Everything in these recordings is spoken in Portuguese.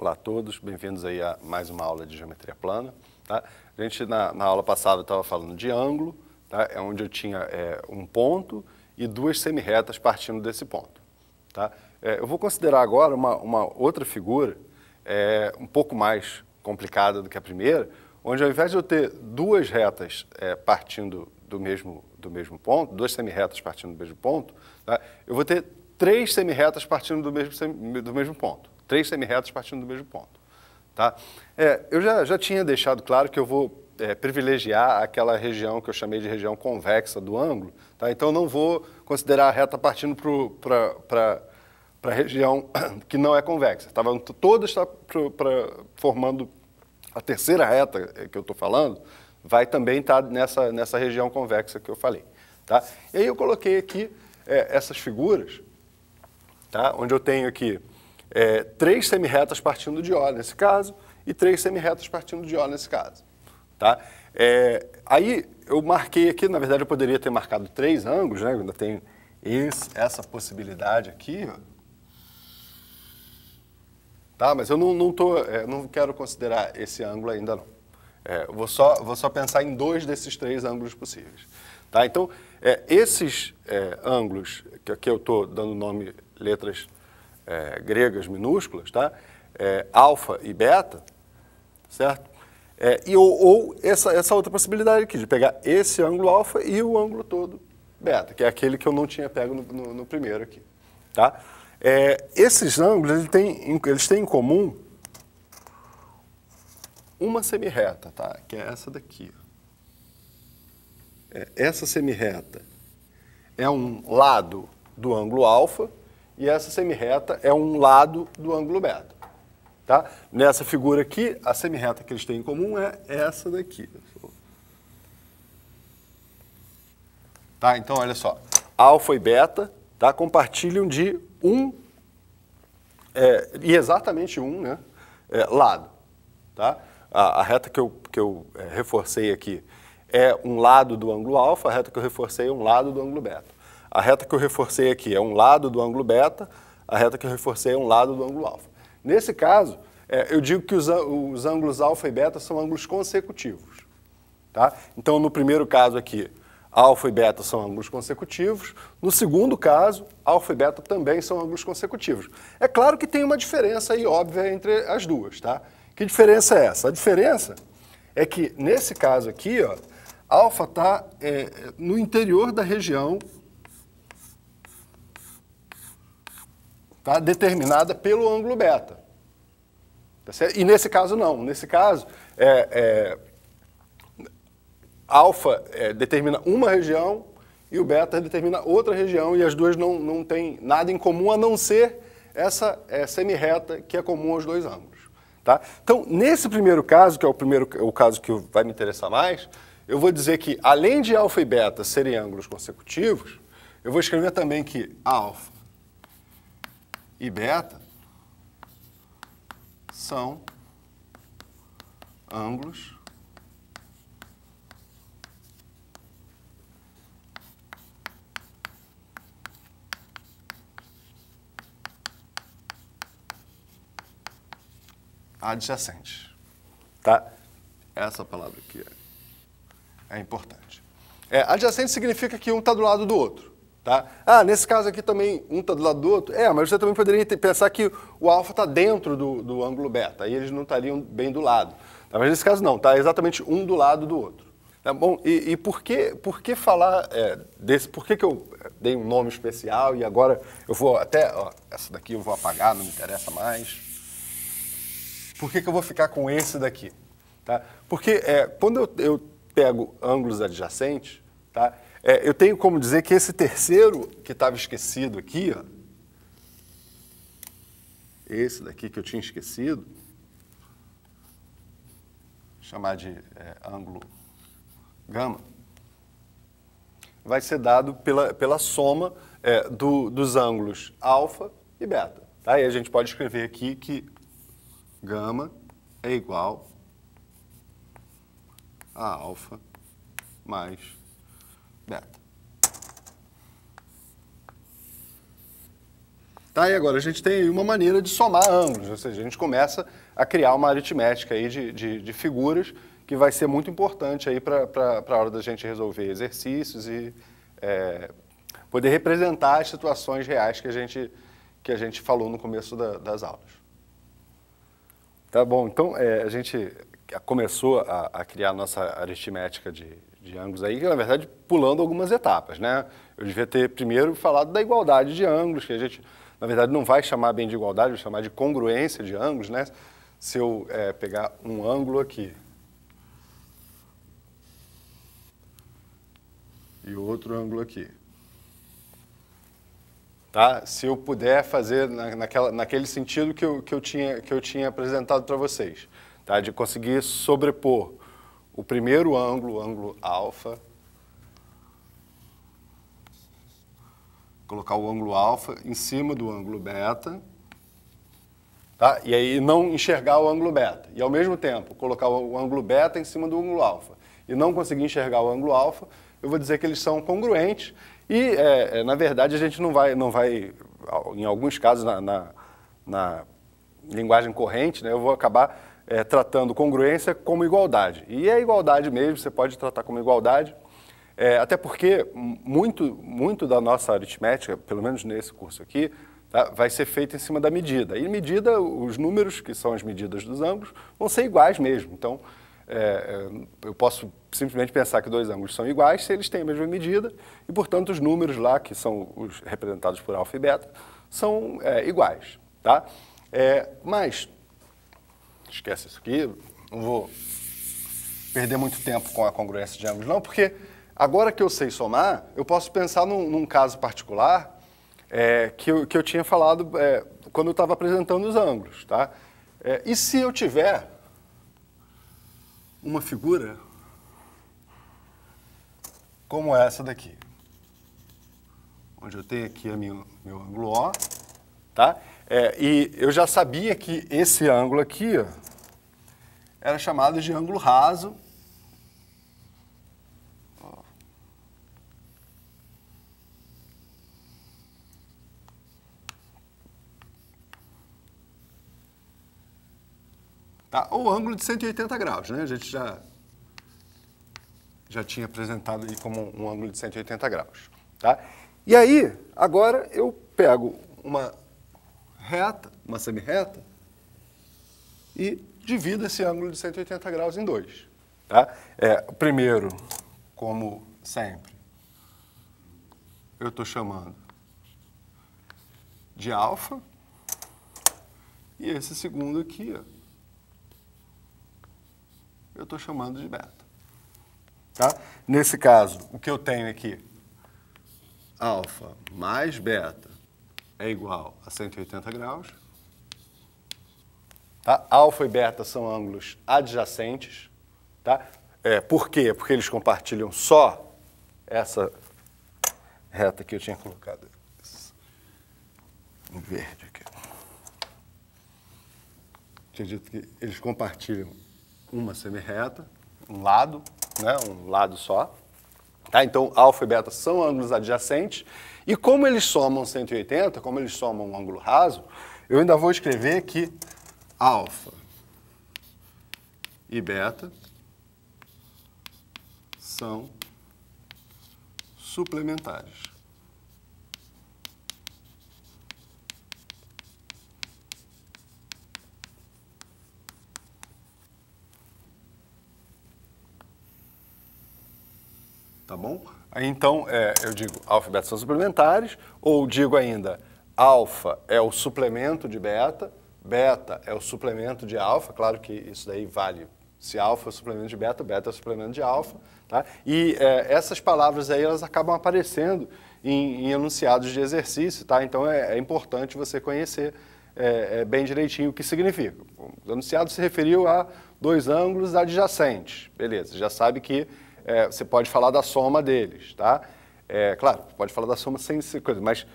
Olá a todos, bem-vindos aí a mais uma aula de geometria plana. Tá? A gente, na, na aula passada, estava falando de ângulo, tá? é onde eu tinha é, um ponto e duas semirretas partindo desse ponto. Tá? É, eu vou considerar agora uma, uma outra figura, é, um pouco mais complicada do que a primeira, onde ao invés de eu ter duas retas é, partindo do mesmo, do mesmo ponto, duas semirretas partindo do mesmo ponto, tá? eu vou ter três semirretas partindo do mesmo, do mesmo ponto três semirretas partindo do mesmo ponto. Tá? É, eu já, já tinha deixado claro que eu vou é, privilegiar aquela região que eu chamei de região convexa do ângulo. Tá? Então, não vou considerar a reta partindo para a região que não é convexa. Tá? está tá formando a terceira reta é, que eu estou falando, vai também estar tá nessa, nessa região convexa que eu falei. Tá? E aí eu coloquei aqui é, essas figuras, tá? onde eu tenho aqui é, três semirretas partindo de O nesse caso e três semirretas partindo de O nesse caso. Tá? É, aí eu marquei aqui, na verdade eu poderia ter marcado três ângulos, né? Eu ainda tem essa possibilidade aqui. Ó. Tá? Mas eu não, não, tô, é, não quero considerar esse ângulo ainda não. É, vou, só, vou só pensar em dois desses três ângulos possíveis. Tá? Então, é, esses é, ângulos, que aqui eu estou dando nome, letras é, gregas minúsculas, tá? É, alfa e beta, certo? É, e ou, ou, essa, essa outra possibilidade aqui, de pegar esse ângulo alfa e o ângulo todo beta, que é aquele que eu não tinha pego no, no, no primeiro aqui. Tá? É, esses ângulos eles têm, eles têm em comum uma semirreta, tá? que é essa daqui. É, essa semirreta é um lado do ângulo alfa e essa semirreta é um lado do ângulo beta. Tá? Nessa figura aqui, a semirreta que eles têm em comum é essa daqui. Tá? Então, olha só. Alfa e beta tá? compartilham de um, é, e exatamente um, né? É, lado. Tá? A, a, reta que eu, que eu é, reforcei aqui é um lado do ângulo alfa, a reta que eu reforcei é um lado do ângulo beta. A reta que eu reforcei aqui é um lado do ângulo beta, a reta que eu reforcei é um lado do ângulo alfa. Nesse caso, é, eu digo que os, os ângulos alfa e beta são ângulos consecutivos. Tá? Então, no primeiro caso aqui, alfa e beta são ângulos consecutivos. No segundo caso, alfa e beta também são ângulos consecutivos. É claro que tem uma diferença aí óbvia entre as duas, tá? Que diferença é essa? A diferença é que nesse caso aqui, ó, alfa está é, no interior da região tá? determinada pelo ângulo beta. Tá e nesse caso não, nesse caso é, é, alfa é, determina uma região e o beta determina outra região e as duas não, não têm nada em comum a não ser essa é, reta que é comum aos dois ângulos. Tá? Então, nesse primeiro caso, que é o primeiro o caso que vai me interessar mais, eu vou dizer que além de alfa e beta serem ângulos consecutivos, eu vou escrever também que alfa e beta são ângulos adjacentes. Tá? Essa palavra aqui é, importante. É, adjacente significa que um está do lado do outro. Tá? Ah, nesse caso aqui também um está do lado do outro. É, mas você também poderia pensar que o alfa está dentro do, do, ângulo beta, Aí eles não estariam bem do lado. Tá? Mas nesse caso não, está é exatamente um do lado do outro. Tá bom? E, e por, que, por que falar é, desse? Por que, que eu dei um nome especial e agora eu vou até. Ó, essa daqui eu vou apagar, não me interessa mais. Por que, que eu vou ficar com esse daqui? Tá? Porque é, quando eu, eu pego ângulos adjacentes, Tá? É, eu tenho como dizer que esse terceiro que estava esquecido aqui, ó, esse daqui que eu tinha esquecido, chamar de é, ângulo gama, vai ser dado pela, pela soma é, do, dos ângulos alfa e beta. Tá? E a gente pode escrever aqui que gama é igual a alfa mais Beta. Tá, e agora a gente tem uma maneira de somar ângulos, ou seja, a gente começa a criar uma aritmética aí de, de, de figuras que vai ser muito importante aí para a hora da gente resolver exercícios e é, poder representar as situações reais que a gente, que a gente falou no começo da, das aulas. Tá bom, então é, a gente começou a, a criar a nossa aritmética de, de ângulos aí, que na verdade pulando algumas etapas, né? Eu devia ter primeiro falado da igualdade de ângulos, que a gente, na verdade, não vai chamar bem de igualdade, vai chamar de congruência de ângulos, né? Se eu é, pegar um ângulo aqui e outro ângulo aqui. Tá? Se eu puder fazer na, naquela, naquele sentido que eu, que eu, tinha, que eu tinha apresentado para vocês tá? de conseguir sobrepor o primeiro ângulo, o ângulo alfa, colocar o ângulo alfa em cima do ângulo beta, tá? e aí não enxergar o ângulo beta, e ao mesmo tempo colocar o ângulo beta em cima do ângulo alfa, e não conseguir enxergar o ângulo alfa, eu vou dizer que eles são congruentes, e é, é na verdade a gente não vai, não vai em alguns casos na, na, na linguagem corrente, né, eu vou acabar é, tratando congruência como igualdade. E é igualdade mesmo, você pode tratar como igualdade, é, até porque muito, muito da nossa aritmética, pelo menos nesse curso aqui, tá, vai ser feita em cima da medida. E medida, os números, que são as medidas dos ângulos, vão ser iguais mesmo. Então, é, é eu posso simplesmente pensar que dois ângulos são iguais se eles têm a mesma medida, e, portanto, os números lá, que são os representados por alfa e beta, são é, iguais. Tá? É, mas esquece isso aqui, não vou perder muito tempo com a congruência de ângulos, não, porque agora que eu sei somar, eu posso pensar num, num caso particular é, que, eu, que eu tinha falado é, quando eu estava apresentando os ângulos. Tá? É, e se eu tiver uma figura como essa daqui, onde eu tenho aqui o meu ângulo O, tá? É, e eu já sabia que esse ângulo aqui ó, era chamado de ângulo raso. Tá? Ou ângulo de 180 graus, né? A gente já, já tinha apresentado aí como um ângulo de 180 graus. Tá? E aí, agora eu pego uma reta, uma reta e divido esse ângulo de 180 graus em dois. Tá? É, primeiro, como sempre, eu estou chamando de alfa, e esse segundo aqui, ó, eu estou chamando de beta. Tá? Nesse caso, o que eu tenho aqui? Alfa mais beta é igual a 180 graus. Tá? Alfa e beta são ângulos adjacentes. Tá? É, por quê? Porque eles compartilham só essa reta que eu tinha colocado em verde aqui. Tinha dito que eles compartilham uma semi-reta, um lado, né? um lado só. Tá? Então, alfa e beta são ângulos adjacentes. E como eles somam 180, como eles somam um ângulo raso, eu ainda vou escrever que alfa e beta são suplementares. tá bom? Então, é, eu digo, alfa e beta são suplementares, ou digo ainda, alfa é o suplemento de beta, beta é o suplemento de alfa, claro que isso daí vale. Se alfa é o suplemento de beta, beta é o suplemento de alfa, tá? E é, essas palavras aí, elas acabam aparecendo em, em enunciados de exercício, tá? Então, é, é importante você conhecer é, é bem direitinho o que significa. O enunciado se referiu a dois ângulos adjacentes, beleza, já sabe que é, você pode falar da soma deles, tá? É, claro, pode falar da soma sem coisa, mas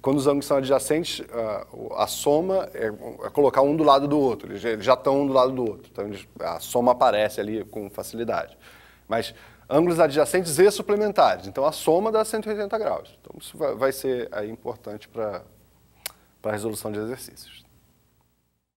quando os ângulos são adjacentes, a, ah, a soma é, é, colocar um do lado do outro, eles, eles já estão um do lado do outro, então eles, a soma aparece ali com facilidade. Mas ângulos adjacentes e suplementares, então a soma dá 180 graus. Então isso vai, vai ser aí é, importante para a resolução de exercícios.